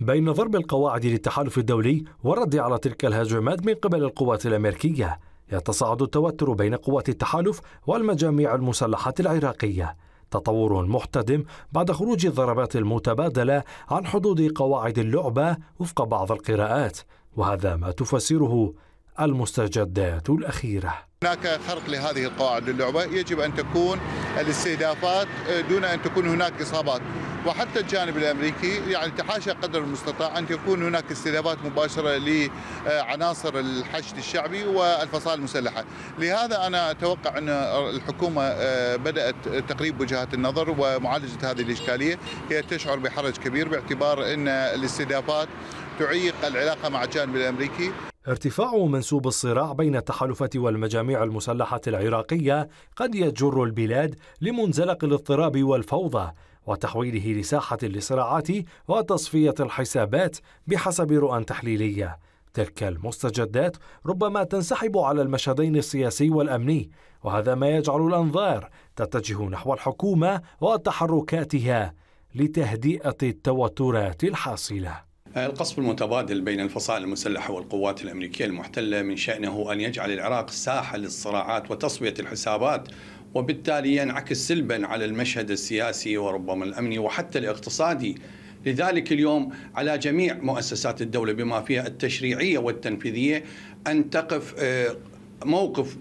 بين ضرب القواعد للتحالف الدولي والرد على تلك الهجمات من قبل القوات الأمريكية يتصاعد التوتر بين قوات التحالف والمجاميع المسلحة العراقية تطور محتدم بعد خروج الضربات المتبادلة عن حدود قواعد اللعبة وفق بعض القراءات وهذا ما تفسره المستجدات الأخيرة هناك خرق لهذه القواعد اللعبه يجب أن تكون الاستهدافات دون أن تكون هناك إصابات وحتى الجانب الامريكي يعني تحاشى قدر المستطاع ان يكون هناك استجابات مباشره لعناصر الحشد الشعبي والفصائل المسلحه، لهذا انا اتوقع ان الحكومه آه، بدات تقريب وجهات النظر ومعالجه هذه الاشكاليه، هي تشعر بحرج كبير باعتبار ان الاستضافات تعيق العلاقه مع الجانب الامريكي ارتفاع منسوب الصراع بين التحالفات والمجاميع المسلحه العراقيه قد يجر البلاد لمنزلق الاضطراب والفوضى وتحويله لساحة للصراعات وتصفية الحسابات بحسب رؤى تحليلية. تلك المستجدات ربما تنسحب على المشهدين السياسي والأمني، وهذا ما يجعل الأنظار تتجه نحو الحكومة وتحركاتها لتهدئة التوترات الحاصلة. القصف المتبادل بين الفصائل المسلحة والقوات الأمريكية المحتلة من شأنه أن يجعل العراق ساحة للصراعات وتصفية الحسابات وبالتالي ينعكس سلبا على المشهد السياسي وربما الامني وحتى الاقتصادي لذلك اليوم على جميع مؤسسات الدوله بما فيها التشريعيه والتنفيذيه ان تقف آه، موقف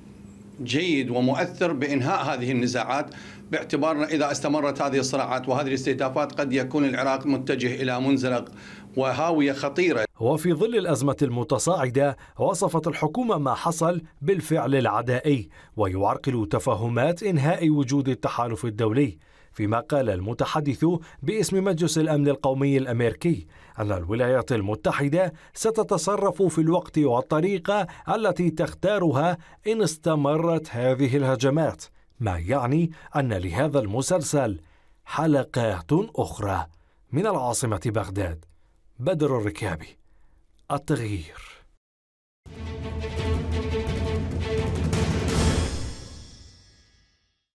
جيد ومؤثر بانهاء هذه النزاعات باعتبارنا اذا استمرت هذه الصراعات وهذه الاستهدافات قد يكون العراق متجه الى منزلق وهاويه خطيره وفي ظل الأزمة المتصاعدة وصفت الحكومة ما حصل بالفعل العدائي ويعرقل تفاهمات إنهاء وجود التحالف الدولي فيما قال المتحدث باسم مجلس الأمن القومي الأمريكي أن الولايات المتحدة ستتصرف في الوقت والطريقة التي تختارها إن استمرت هذه الهجمات ما يعني أن لهذا المسلسل حلقات أخرى من العاصمة بغداد بدر الركابي التغيير